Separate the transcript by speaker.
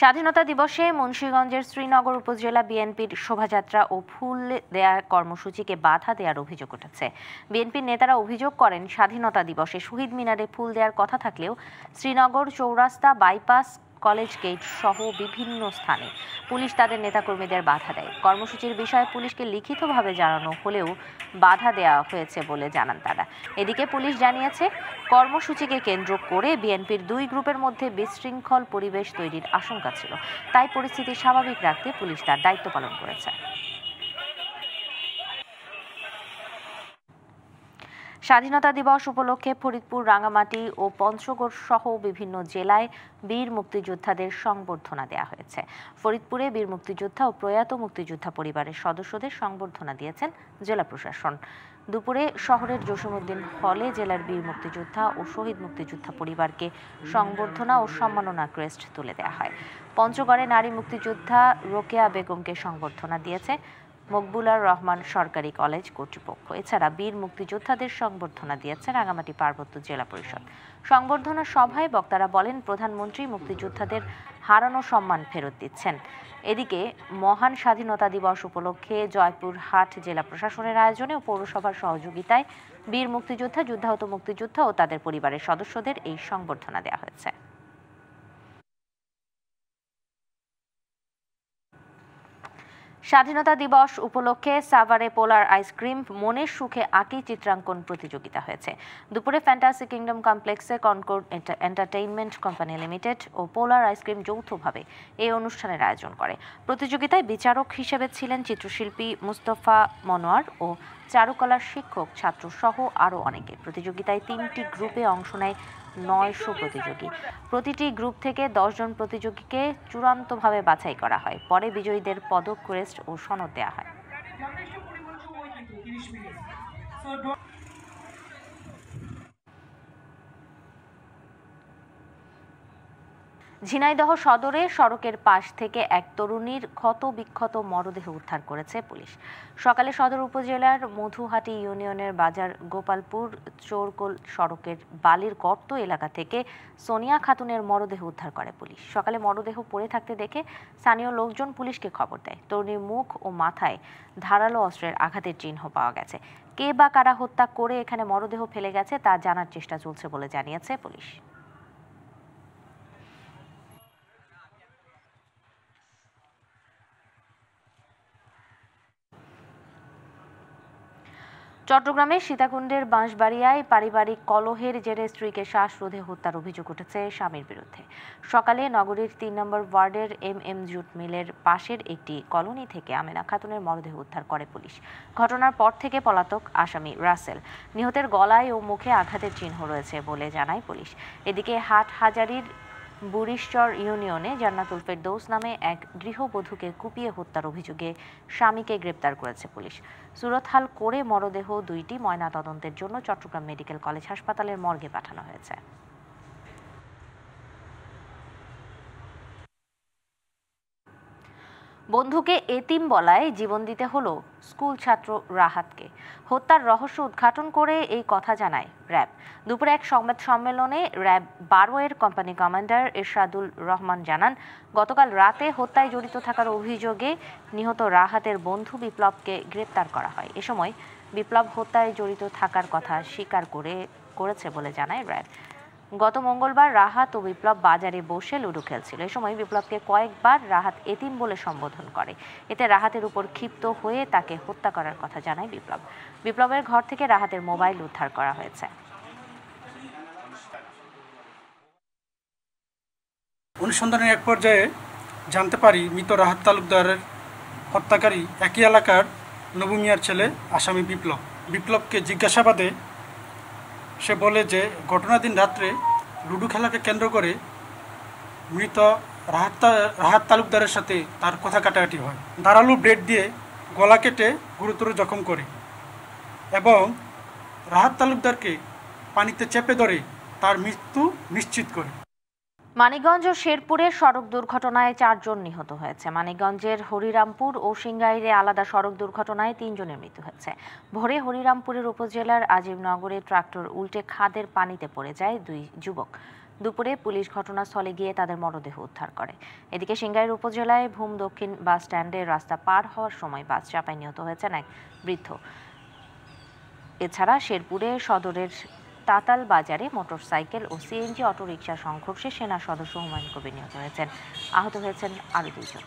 Speaker 1: স্বাধীনতা দিবসে মুন্সীগঞ্জের শ্রীনগর উপজেলা বিএনপির শোভাযাত্রা ও ফুল দেয়ার কর্মসূচিকে বাধা দেওয়ার অভিযোগ উঠেছে বিএনপির নেতারা অভিযোগ করেন স্বাধীনতা দিবসে শহীদ মিনারে ফুল দেওয়ার কথা থাকলেও শ্রীনগর চৌরাস্তা বাইপাস কলেজ গেট সহ বিভিন্ন স্থানে পুলিশ তাদের নেতাকর্মীদের বাধা দেয় কর্মসূচির বিষয়ে পুলিশকে লিখিতভাবে জানানো হলেও বাধা দেওয়া হয়েছে বলে জানান তারা এদিকে পুলিশ জানিয়েছে কর্মসূচিকে কেন্দ্র করে বিএনপির দুই গ্রুপের মধ্যে বিশৃঙ্খল পরিবেশ তৈরির আশঙ্কা ছিল তাই পরিস্থিতি স্বাভাবিক রাখতে পুলিশ তার দায়িত্ব পালন করেছে স্বাধীনতা দিবস উপলক্ষে ফরিদপুর রাঙামাটি ও পঞ্চগড় সহ বিভিন্ন জেলায় বীর মুক্তিযোদ্ধাদের সংবর্ধনা দেওয়া হয়েছে ফরিদপুরে বীর মুক্তিযোদ্ধা ও প্রয়াত মুক্তিযোদ্ধা পরিবারের সদস্যদের সংবর্ধনা দিয়েছেন জেলা প্রশাসন দুপুরে শহরের জসীমউদ্দিন হলে জেলার বীর মুক্তিযোদ্ধা ও শহীদ মুক্তিযোদ্ধা পরিবারকে সংবর্ধনা ও সম্মাননা ক্রেস্ট তুলে দেওয়া হয় পঞ্চগড়ে নারী মুক্তিযোদ্ধা রোকেয়া বেগমকে সংবর্ধনা দিয়েছে মকবুলার রহমান সরকারি কলেজ কর্তৃপক্ষ এছাড়া বীর মুক্তিযোদ্ধাদের সংবর্ধনা দিয়েছে রাঙামাটি পার্বত্য জেলা পরিষদ সংবর্ধনা সভায় বক্তারা বলেন প্রধানমন্ত্রী মুক্তিযোদ্ধাদের হারানো সম্মান ফেরত দিচ্ছেন এদিকে মহান স্বাধীনতা দিবস উপলক্ষে জয়পুরহাট জেলা প্রশাসনের আয়োজনে ও পৌরসভার সহযোগিতায় বীর মুক্তিযোদ্ধা যুদ্ধাহত মুক্তিযোদ্ধা ও তাদের পরিবারের সদস্যদের এই সংবর্ধনা দেওয়া হয়েছে স্বাধীনতা দিবস উপলক্ষে সাভারে পোলার আইসক্রিম মনের সুখে আঁকি চিত্রাঙ্কন প্রতিযোগিতা হয়েছে দুপুরে ফ্যান্টাসি কিংডম কমপ্লেক্সে কনকোর্ড এন্টারটেইনমেন্ট কোম্পানি লিমিটেড ও পোলার আইসক্রিম যৌথভাবে এই অনুষ্ঠানের আয়োজন করে প্রতিযোগিতায় বিচারক হিসেবে ছিলেন চিত্রশিল্পী মুস্তফা মনোয়ার ও চারুকলার শিক্ষক ছাত্র সহ আরও অনেকে প্রতিযোগিতায় তিনটি গ্রুপে অংশ নেয় নয়শো প্রতিযোগী প্রতিটি গ্রুপ থেকে দশজন প্রতিযোগীকে চূড়ান্তভাবে বাছাই করা হয় পরে বিজয়ীদের পদক ক্রেস্ট ও সনদ দেওয়া হয় ঝিনাইদহ সদরে সড়কের পাশ থেকে এক তরুণীর ক্ষত বিক্ষত মরদেহ উদ্ধার করেছে পুলিশ সকালে সদর উপজেলার মধুহাটি ইউনিয়নের বাজার গোপালপুর চোরকোল সড়কের বালির গর্ত এলাকা থেকে সোনিয়া খাতুনের মরদেহ উদ্ধার করে পুলিশ সকালে মরদেহ পড়ে থাকতে দেখে স্থানীয় লোকজন পুলিশকে খবর দেয় তরুণীর মুখ ও মাথায় ধারালো অস্ত্রের আঘাতের চিহ্ন পাওয়া গেছে কে বা কারা হত্যা করে এখানে মরদেহ ফেলে গেছে তা জানার চেষ্টা চলছে বলে জানিয়েছে পুলিশ চট্টগ্রামের সীতাকুণ্ডের বাঁশবাড়িয়ায় পারিবারিক কলহের জেরে স্ত্রীকে শ্বাসরোধে হত্যার অভিযোগ উঠেছে স্বামীর বিরুদ্ধে সকালে নগরীর তিন নম্বর ওয়ার্ডের এম এম জুট মিলের পাশের একটি কলোনি থেকে আমেনা খাতুনের মরদেহ উদ্ধার করে পুলিশ ঘটনার পর থেকে পলাতক আসামি রাসেল নিহতের গলায় ও মুখে আঘাতের চিহ্ন রয়েছে বলে জানায় পুলিশ এদিকে হাট হাজারির বুড়িশ্বর ইউনিয়নে জান্নাতুল ফেরদৌস নামে এক গৃহবধূকে কুপিয়ে হত্যার অভিযোগে স্বামীকে গ্রেপ্তার করেছে পুলিশ সুরতহাল করে মরদেহ দুইটি ময়নাতদন্তের জন্য চট্টগ্রাম মেডিকেল কলেজ হাসপাতালের মর্গে পাঠানো হয়েছে বন্ধুকে এতিম বলায় জীবন দিতে হলো স্কুল ছাত্র রাহাতকে হত্যার রহস্য উদ্ঘাটন করে এই কথা জানায় র্যাব দুপুরে এক সংবাদ সম্মেলনে র্যাব বারো এর কোম্পানি কমান্ডার এরশাদুল রহমান জানান গতকাল রাতে হত্যায় জড়িত থাকার অভিযোগে নিহত রাহাতের বন্ধু বিপ্লবকে গ্রেপ্তার করা হয় এ সময় বিপ্লব হত্যায় জড়িত থাকার কথা স্বীকার করে করেছে বলে জানায় র্যাব গত মঙ্গলবার রাহাত ও বিপ্লব বাজারে বসে লুডো খেলছিল এ সময় বিপ্লবকে কয়েকবার রাহাত এতিম বলে সম্বোধন করে এতে রাহাতের উপর ক্ষিপ্ত হয়ে তাকে হত্যা করার কথা জানায় বিপ্লব বিপ্লবের ঘর থেকে রাহাতের মোবাইল উদ্ধার করা হয়েছে অনুসন্ধানের এক পর্যায়ে জানতে পারি মৃত রাহাত তালুকদারের হত্যাকারী একই এলাকার নবুমিয়ার ছেলে আসামি বিপ্লব বিপ্লবকে জিজ্ঞাসাবাদে সে বলে যে ঘটনা দিন রাত্রে লুডো খেলাকে কেন্দ্র করে মৃত রাহাত রাহাত তালুকদারের সাথে তার কথা কাটাকাটি হয় ধারালো ব্রেড দিয়ে গলা কেটে গুরুতর জখম করে এবং রাহাত তালুকদারকে পানিতে চেপে ধরে তার মৃত্যু নিশ্চিত করে মানিকগঞ্জ ও শেরপুরে সড়ক দুর্ঘটনায় চারজন নিহত হয়েছে মানিকগঞ্জের হরিরামপুর ও সিঙ্গাইরে আলাদা সড়ক দুর্ঘটনায় তিনজনের মৃত্যু হয়েছে ভোরে হরিরামপুরের উপজেলার আজিমনগরে ট্রাক্টর উল্টে খাদের পানিতে পড়ে যায় দুই যুবক দুপুরে পুলিশ ঘটনাস্থলে গিয়ে তাদের মরদেহ উদ্ধার করে এদিকে সিঙ্গাইর উপজেলায় ভূম দক্ষিণ বাস স্ট্যান্ডে রাস্তা পার হওয়ার সময় বাস চাপায় নিহত হয়েছেন এক বৃদ্ধ এছাড়া শেরপুরে সদরের তাতাল বাজারে মোটরসাইকেল ও সিএনজি অটোরিকশা সংঘর্ষে সেনা সদস্য হুমায়ুন কবির নিহত হয়েছেন আহত হয়েছেন আরও দুজন